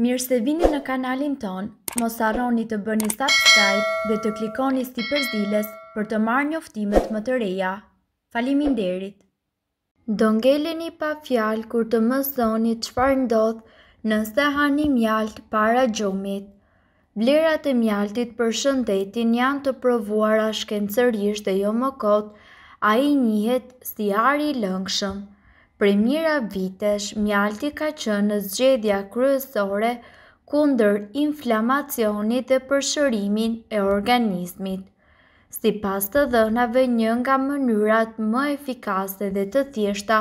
Mirë se vini në kanalin ton, mos arroni të bëni subscribe dhe të klikoni si përzilës për të marrë njoftimet më të reja. Falimin derit! Do ngeleni pa fjalë kur të mësoni qëfar ndodhë nëse hani mjaltë para gjumit. Vlerat e mjaltit për shëndetin janë të provuara shkencërish dhe jo më kotë, a i njëhet si ari lëngshëm. Pre mira vitesh, mjalti ka qënë në zgjedja kryesore kunder inflamacionit dhe përshërimin e organismit. Si pas të dhënave një nga mënyrat më efikase dhe të thjeshta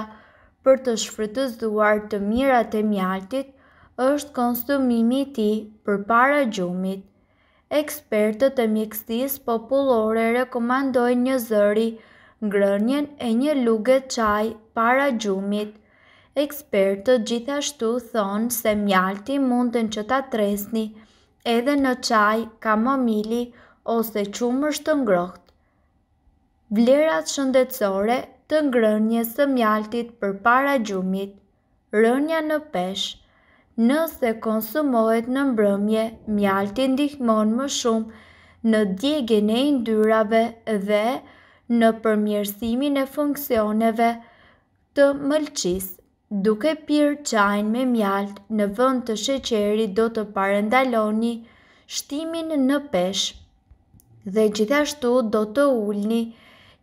për të shfrytëzuar të mirat e mjaltit, është konsumimi ti për para gjumit. Ekspertët e mjekësis populore rekomandojnë një zëri ngrënjen e një luge qaj para gjumit. Ekspertët gjithashtu thonë se mjalti mundën që ta tresni, edhe në qaj, kamomili ose qumër shtë ngroht. Vlerat shëndetsore të ngrënjes së mjaltit për para gjumit, rënja në pesh, nëse konsumohet në mbrëmje, mjalti ndihmon më shumë në djegjene e ndyrave dhe në përmjërsimin e funksioneve të mëlqis, duke pyrë qajnë me mjalt në vënd të sheqeri do të parendaloni shtimin në pesh, dhe gjithashtu do të ullni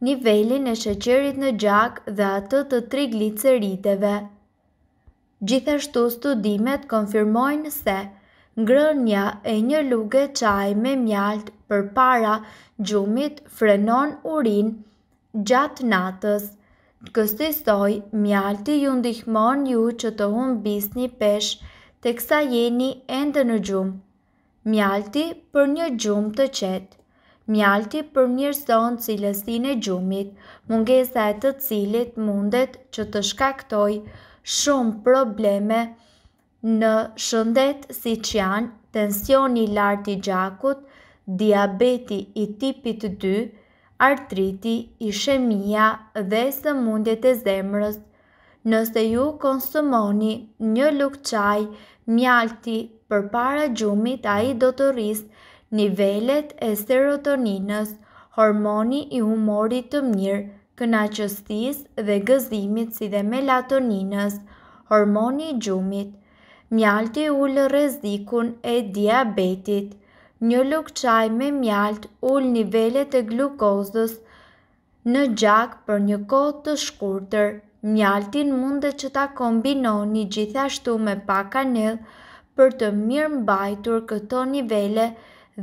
nivelin e sheqerit në gjak dhe atë të tri gliceriteve. Gjithashtu studimet konfirmojnë se, ngrënja e një luge qaj me mjalt për para gjumit frenon urin gjatë natës. Kësisoj, mjalti ju ndihmon ju që të hun bis një pesh të kësa jeni endë në gjumë. Mjalti për një gjumë të qetë. Mjalti për mjërson cilësin e gjumit, mungesa e të cilit mundet që të shkaktoj shumë probleme në shëndet si që janë tensioni lartë i gjakut, diabeti i tipit 2, artriti, ishemia dhe së mundet e zemrës. Nëse ju konsumoni një luk qaj, mjalti për para gjumit a i do të rrisë nivellet e serotoninës, hormoni i humorit të mirë, qëstis dhe gëzimit si dhe melatoninës, hormoni i gjumit, Mjalti ullë rezikun e diabetit. Një lukë qaj me mjalt ullë nivellet e glukozës në gjak për një kohë të shkurëtër. Mjaltin mundet që ta kombinoni gjithashtu me paka për të mirë mbajtur këto nivele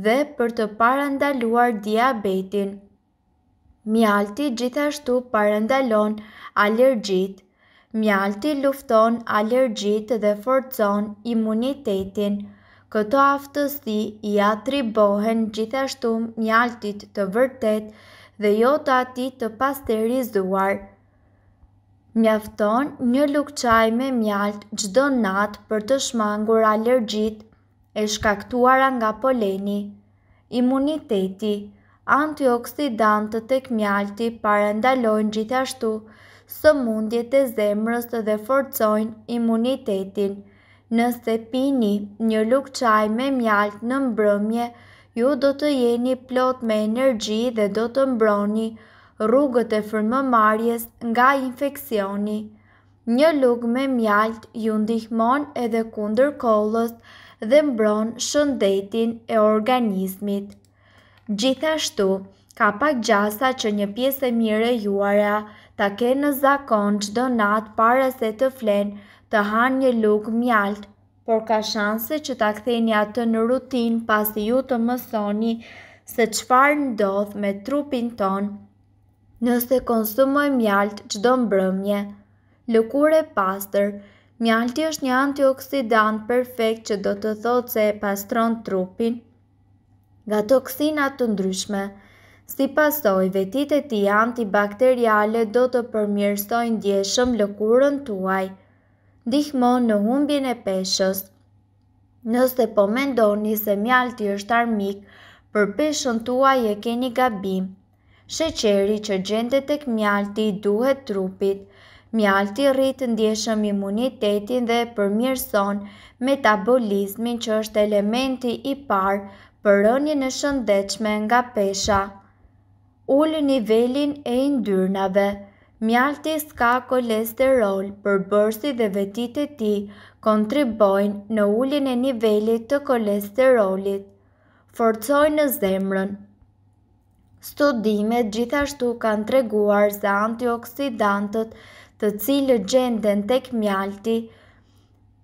dhe për të parandaluar diabetin. Mjalti gjithashtu parandalon allergjit. Mjalti lufton allergjit dhe forcon imunitetin. Këto aftësi i atribohen gjithashtu mjaltit të vërtet dhe jo të ati të pasterizuar. Mjafton një lukçaj me mjalt gjdo nat për të shmangur allergjit e shkaktuar nga poleni. Imuniteti Antioksidantët e këmjalti parendalojnë gjithashtu së mundjet e zemrës dhe forcojnë imunitetin. Nëse pini një lukë qaj me mjalt në mbrëmje, ju do të jeni plot me energji dhe do të mbroni rrugët e fërmëmarjes nga infekcioni. Një lukë me mjalt ju ndihmon edhe kunder kollës dhe mbron shëndetin e organismit. Gjithashtu, ka pak gjasa që një pjesë e mire juara, nështë ta ke në zakon që do natë para se të flenë të hanë një lukë mjaltë, por ka shanse që ta ktheni atë në rutin pasi ju të mësoni se qëfar ndodh me trupin tonë. nëse konsumoj mjaltë që do mbrëmje. lukure pastër, mjalti është një antioksidant perfekt që do të thotë se e pastron trupin, nga toksinat të ndryshme, Si pasoj, vetit e ti antibakteriale do të përmjërstojnë djeshëm lëkurën tuaj. Dihmon në humbjen e peshës. Nëse po mendoni se mjalti është armik, për peshën tuaj e keni gabim. Sheqeri që gjendet tek mjalti duhet trupit. Mjalti rrit ndjeshëm imunitetin dhe përmirëson metabolizmin që është elementi i parë për rënjën e shëndetshme nga pesha. Ullë nivelin e ndyrnave Mjalti s'ka kolesterol për bërsi dhe vetit e ti kontribojnë në ullin e nivelit të kolesterolit. Forcojnë në zemrën Studimet gjithashtu kanë treguar se antioksidantët të cilë gjendën tek mjalti,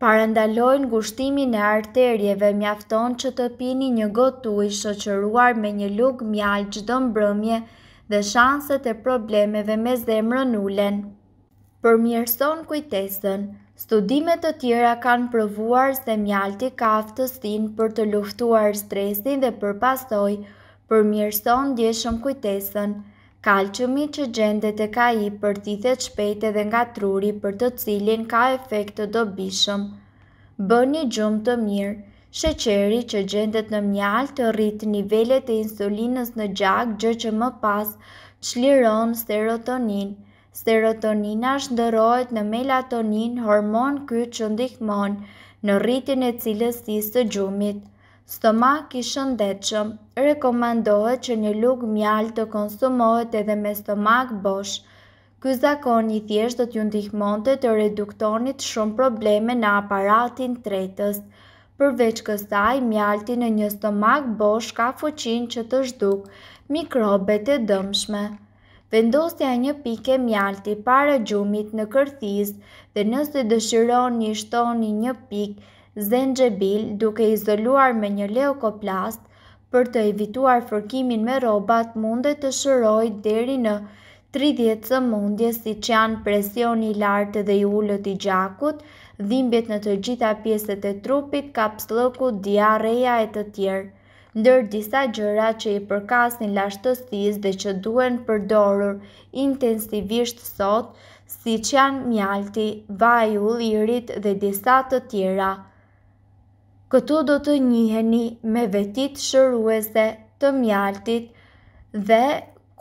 parandalojnë ngushtimin e arterjeve mjafton që të pini një gotë ujë shoqëruar me një lug mjal çdo mbrëmje dhe shanset e problemeve me zemrën ulen. Përmirëson kujtesën. Studimet të tjera kanë provuar se mjalti ka aftësin për të luftuar stresin dhe përpastoj, përmirëson djeshëm kujtesën. Kalqëmi që gjendet e ka i për tithet shpejt edhe nga truri për të cilin ka efekt të dobishëm. Bën një gjumë të mirë, Sheqeri që gjendet në mjal të rrit nivellet e insulinës në gjak gjë që më pas qliron serotonin. Serotonina ndërojt në melatonin, hormon kyt që ndihmon në rritin e cilës të gjumit. Stomak i shëndetshëm rekomandohet që një lugë mjalt të konsumohet edhe me stomak bosh. Ky zakon i thjesht do t'ju ndihmonte të reduktonit shumë probleme në aparatin tretës. Përveç kësaj, mjalti në një stomak bosh ka fuqinë që të zhduk mikrobet e dëmshme. Vendosja një pike mjalti para gjumit në kërthiz dhe nëse dëshironi shtoni një pikë, zengjebil duke izoluar me një leukoplast për të evituar fërkimin me robat mundet të shëroj deri në 30 së mundje si që janë presioni lartë dhe i ullët i gjakut, dhimbjet në të gjitha pjeset e trupit, kapslëku, diareja e të tjerë. Ndër disa gjëra që i përkasin lashtësis dhe që duen përdorur intensivisht sot, si që janë mjalti, vaj ullirit dhe disa të tjera këtu do të njiheni me vetit shëruese të mjaltit dhe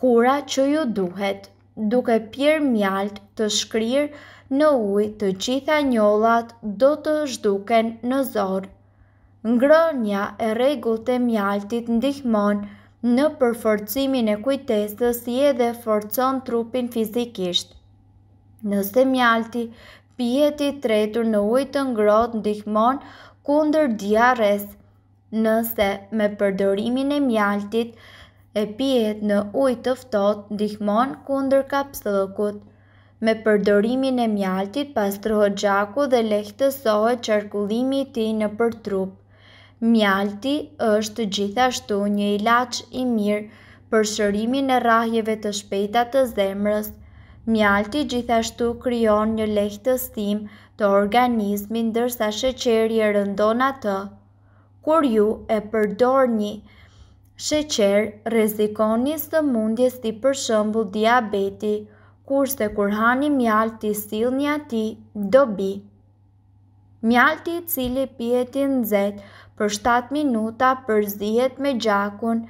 kura që ju duhet, duke pjerë mjalt të shkrirë në ujë të gjitha njollat do të zhduken në zorë. Ngronja e regull e mjaltit ndihmon në përforcimin e kujtesës si edhe forcon trupin fizikisht. Nëse mjalti pjeti tretur në ujtë ngrot ndihmon kunder diarres nëse me përdorimin e mjaltit e pjet në ujtë të ftot ndihmon kunder kapsëllëkut. Me përdorimin e mjaltit pastrohet gjaku dhe lehtësohet qarkullimi ti në për trup. Mjalti është gjithashtu një ilaq i mirë për shërimin e rahjeve të shpejta të zemrës. Mjalti gjithashtu kryon një lehtëstim të organizmin dërsa sheqeri e rëndon atë. Kur ju e përdor një sheqer, rezikoni së mundjes të përshëmbu diabeti, kurse kur hani mjalti sil një ati, dobi. Mjalti cili në zetë për 7 minuta përzihet me gjakun,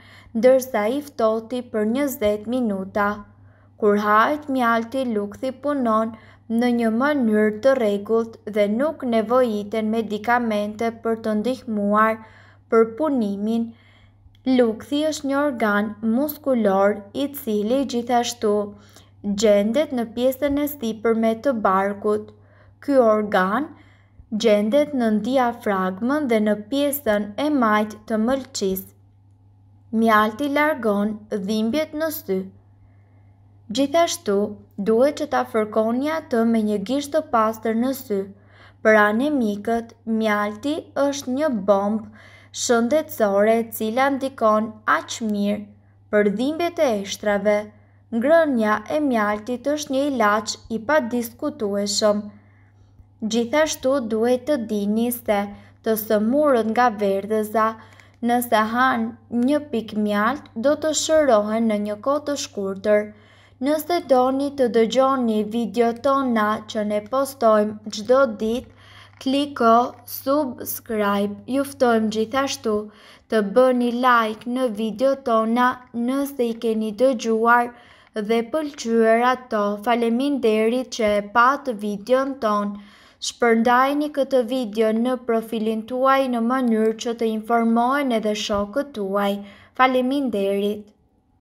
dërsa iftoti për 20 minuta kur hajt mjalti lukthi punon në një mënyrë të regullt dhe nuk nevojiten medikamente për të ndihmuar për punimin, lukthi është një organ muskulor i cili gjithashtu gjendet në pjesën e stipër me të barkut. Ky organ gjendet në diafragmën dhe në pjesën e majtë të mëlqis. Mjalti largon dhimbjet në sytë. Gjithashtu, duhet që ta fërkoni atë me një gishtë të pastër në sy. Për anemikët, mjalti është një bombë shëndetësore e cila ndikon aq mirë për dhimbjet e eshtrave. Ngrënia e mjaltit është një ilaç i padiskutueshëm. Gjithashtu duhet të dini se të sëmurët nga verdhëza, nëse hanë një pik mjalt, do të shërohen në një kohë të shkurtër. Nëse doni të dëgjoni video tona që ne postojmë gjdo dit, kliko subscribe, juftojmë gjithashtu të bëni like në video tona nëse i keni dëgjuar dhe pëlqyër ato falemin derit që e patë video në tonë. Shpërndajni këtë video në profilin tuaj në mënyrë që të informojnë edhe shokët tuaj. Falemin derit.